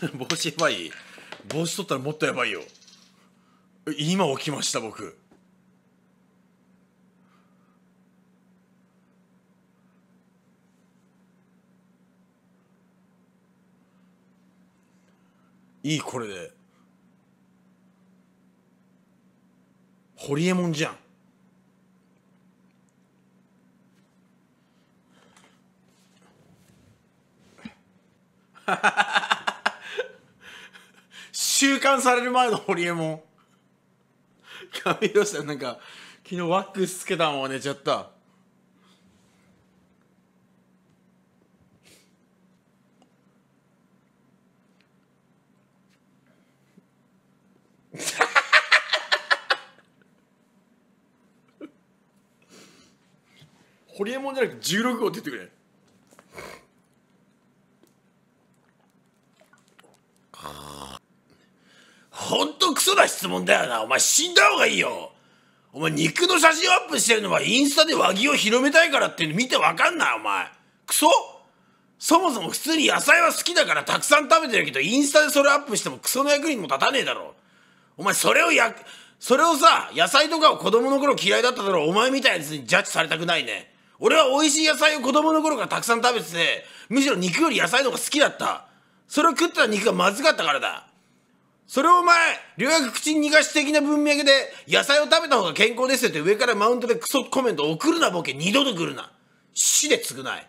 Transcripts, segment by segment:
帽子やばい帽子取ったらもっとやばいよ今起きました僕いいこれでホリエモンじゃんハハハ収監される前のホリエモン髪どうしたなんか昨日ワックスつけたまま寝ちゃったホリエモンじゃなくて16号って言ってくれああクソな質問だよな。お前死んだ方がいいよ。お前肉の写真をアップしてるのはインスタで和牛を広めたいからっていうの見てわかんないお前。クソそもそも普通に野菜は好きだからたくさん食べてるけど、インスタでそれアップしてもクソの役にも立たねえだろ。お前それをや、それをさ、野菜とかを子供の頃嫌いだっただろ、お前みたいなやつにジャッジされたくないね。俺は美味しい野菜を子供の頃からたくさん食べてて、むしろ肉より野菜の方が好きだった。それを食ったら肉がまずかったからだ。それお前、留学口に逃がし的な文脈で、野菜を食べた方が健康ですよって上からマウントでクソコメント送るなボケ、二度と来るな。死で償い。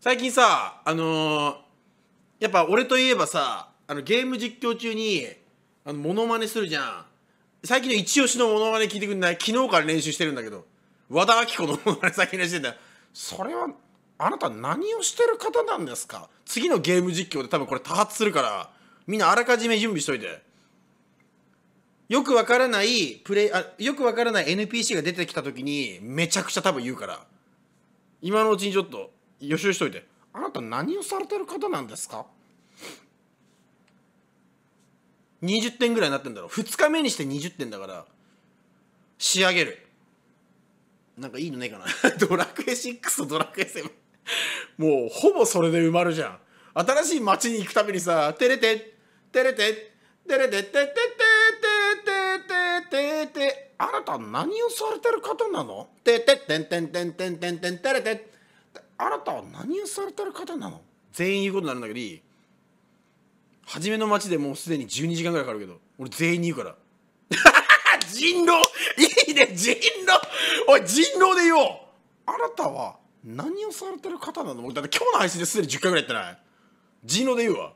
最近さ、あのー、やっぱ俺といえばさ、あのゲーム実況中に、あの、モノマネするじゃん。最近の一押しのモノマネ聞いてくんない昨日から練習してるんだけど、和田アキ子のモノマネ最近練習してんだそれは、あなた何をしてる方なんですか次のゲーム実況で多分これ多発するからみんなあらかじめ準備しといてよくわからないプレイあよくわからない NPC が出てきた時にめちゃくちゃ多分言うから今のうちにちょっと予習しといてあなた何をされてる方なんですか20点ぐらいになってんだろ2日目にして20点だから仕上げるなんかいいのねえかな ドラクエ6とドラクエ7もうほぼそれで埋まるじゃん新しい街に行くたびにさ「テレテテレテテレテテテテテテテテテあなた何をされてる方なの?」「テテテンテンテンテンテンテンテレテ」あなたは何をされてる方なの全員言うことになるんだけどいい初めの街でもうすでに12時間ぐらいかかるけど俺全員に言うから 人狼いいね人狼おい人狼で言おうあなたは何をされてる方なの俺だって今日の配信ですでに10回ぐらいやってない人狼で言うわ